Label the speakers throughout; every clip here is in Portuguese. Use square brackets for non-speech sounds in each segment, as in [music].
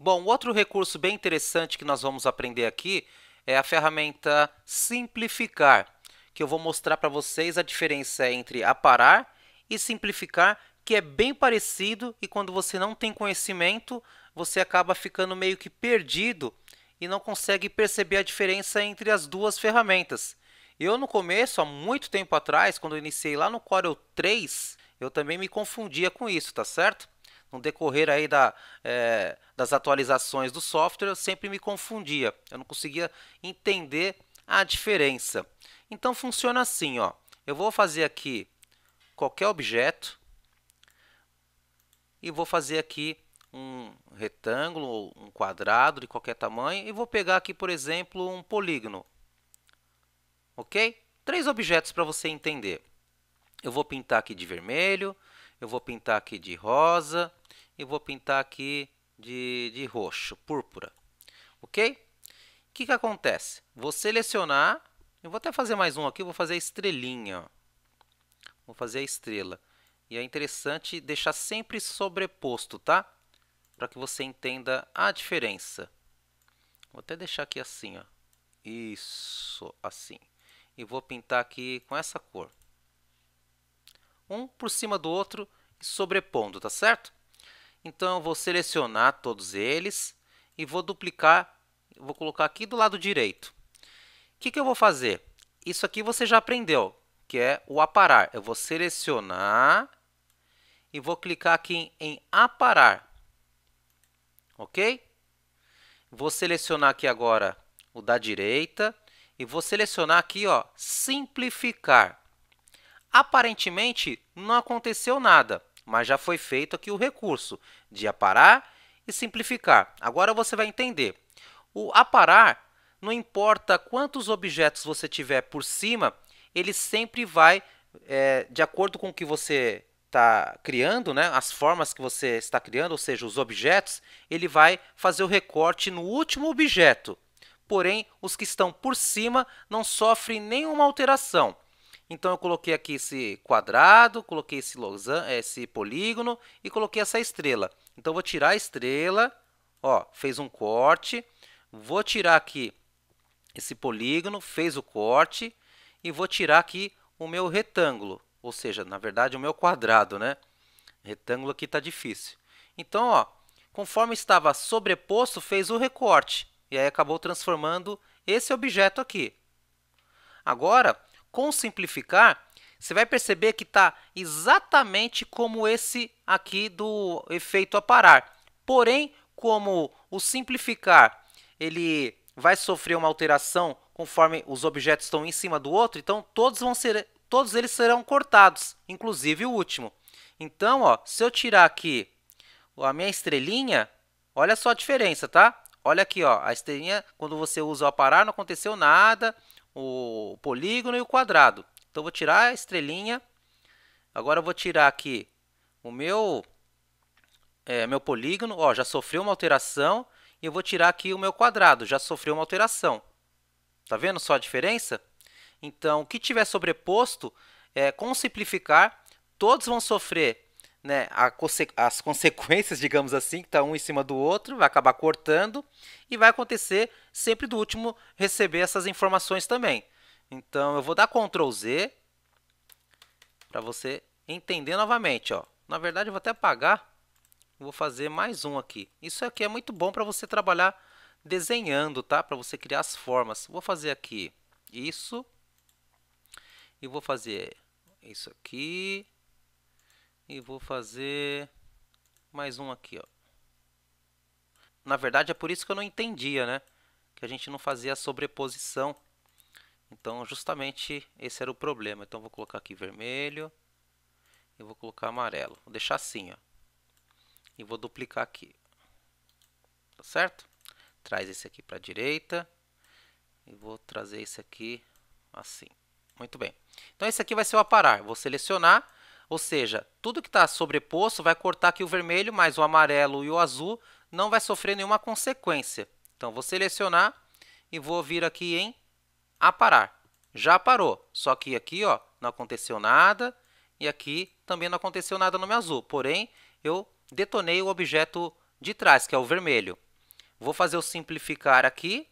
Speaker 1: Bom, outro recurso bem interessante que nós vamos aprender aqui é a ferramenta simplificar, que eu vou mostrar para vocês a diferença entre aparar e simplificar, que é bem parecido e quando você não tem conhecimento, você acaba ficando meio que perdido e não consegue perceber a diferença entre as duas ferramentas. Eu no começo, há muito tempo atrás, quando eu iniciei lá no Corel 3, eu também me confundia com isso, tá certo? no decorrer aí da, é, das atualizações do software, eu sempre me confundia, eu não conseguia entender a diferença. Então funciona assim, ó. Eu vou fazer aqui qualquer objeto e vou fazer aqui um retângulo ou um quadrado de qualquer tamanho e vou pegar aqui, por exemplo, um polígono. OK? Três objetos para você entender. Eu vou pintar aqui de vermelho, eu vou pintar aqui de rosa e vou pintar aqui de, de roxo, púrpura, ok? O que, que acontece? Vou selecionar, eu vou até fazer mais um aqui, vou fazer a estrelinha, ó. vou fazer a estrela. E é interessante deixar sempre sobreposto, tá? Para que você entenda a diferença. Vou até deixar aqui assim, ó. Isso, assim. E vou pintar aqui com essa cor. Um por cima do outro e sobrepondo, tá certo? Então, eu vou selecionar todos eles e vou duplicar, vou colocar aqui do lado direito. O que, que eu vou fazer? Isso aqui você já aprendeu, que é o aparar. Eu vou selecionar e vou clicar aqui em aparar, ok? Vou selecionar aqui agora o da direita e vou selecionar aqui, ó, simplificar. Aparentemente, não aconteceu nada, mas já foi feito aqui o recurso de aparar e simplificar. Agora você vai entender. O aparar, não importa quantos objetos você tiver por cima, ele sempre vai, é, de acordo com o que você está criando, né, as formas que você está criando, ou seja, os objetos, ele vai fazer o recorte no último objeto. Porém, os que estão por cima não sofrem nenhuma alteração. Então eu coloquei aqui esse quadrado, coloquei esse, losan, esse polígono e coloquei essa estrela. Então eu vou tirar a estrela, ó, fez um corte, vou tirar aqui esse polígono, fez o corte e vou tirar aqui o meu retângulo, ou seja, na verdade o meu quadrado, né? Retângulo aqui está difícil. Então, ó, conforme estava sobreposto, fez o recorte e aí acabou transformando esse objeto aqui. Agora, com simplificar, você vai perceber que está exatamente como esse aqui do efeito a parar. Porém, como o simplificar ele vai sofrer uma alteração conforme os objetos estão em cima do outro, então todos, vão ser, todos eles serão cortados, inclusive o último. Então, ó, se eu tirar aqui a minha estrelinha, olha só a diferença, tá? Olha aqui, ó, a estrelinha, quando você usa o aparar, não aconteceu nada, o polígono e o quadrado. Então, vou tirar a estrelinha. Agora, eu vou tirar aqui o meu, é, meu polígono. Ó, já sofreu uma alteração. E eu vou tirar aqui o meu quadrado. Já sofreu uma alteração. Tá vendo só a diferença? Então, o que tiver sobreposto, é, com simplificar, todos vão sofrer né, conse as consequências, [laughs] digamos assim, que está um em cima do outro, vai acabar cortando e vai acontecer sempre do último receber essas informações também. Então eu vou dar Ctrl Z para você entender novamente. Ó. Na verdade, eu vou até apagar. Vou fazer mais um aqui. Isso aqui é muito bom para você trabalhar desenhando, tá? Para você criar as formas. Vou fazer aqui isso. E vou fazer isso aqui. E vou fazer mais um aqui, ó. Na verdade, é por isso que eu não entendia, né? Que a gente não fazia a sobreposição. Então, justamente, esse era o problema. Então, vou colocar aqui vermelho. E vou colocar amarelo. Vou deixar assim, ó. E vou duplicar aqui. Tá certo? Traz esse aqui para a direita. E vou trazer esse aqui assim. Muito bem. Então, esse aqui vai ser o aparar. Vou selecionar ou seja, tudo que está sobreposto vai cortar aqui o vermelho, mas o amarelo e o azul não vai sofrer nenhuma consequência. Então, vou selecionar e vou vir aqui em aparar. Já parou, só que aqui ó, não aconteceu nada e aqui também não aconteceu nada no meu azul. Porém, eu detonei o objeto de trás, que é o vermelho. Vou fazer o simplificar aqui.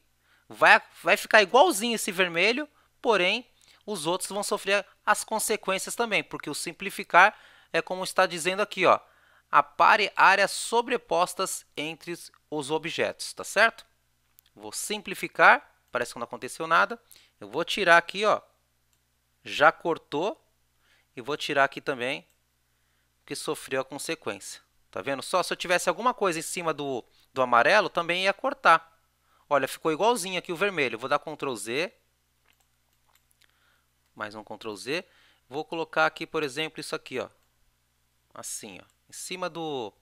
Speaker 1: Vai, vai ficar igualzinho esse vermelho, porém, os outros vão sofrer as consequências também, porque o simplificar é como está dizendo aqui, ó, apare áreas sobrepostas entre os objetos, tá certo? Vou simplificar, parece que não aconteceu nada. Eu vou tirar aqui, ó, já cortou e vou tirar aqui também que sofreu a consequência. Tá vendo? Só se eu tivesse alguma coisa em cima do, do amarelo, também ia cortar. Olha, ficou igualzinho aqui o vermelho. Vou dar Ctrl Z, mais um Ctrl Z. Vou colocar aqui, por exemplo, isso aqui, ó. Assim, ó. Em cima do,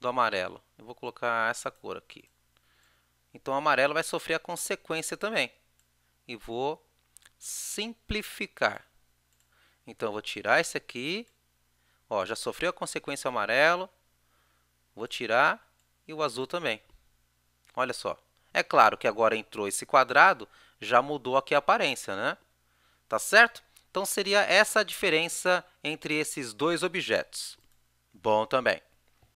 Speaker 1: do amarelo. Eu vou colocar essa cor aqui. Então, o amarelo vai sofrer a consequência também. E vou simplificar. Então, eu vou tirar esse aqui. Ó, já sofreu a consequência amarelo. Vou tirar e o azul também. Olha só. É claro que agora entrou esse quadrado, já mudou aqui a aparência, né? tá certo? Então seria essa a diferença entre esses dois objetos. Bom também.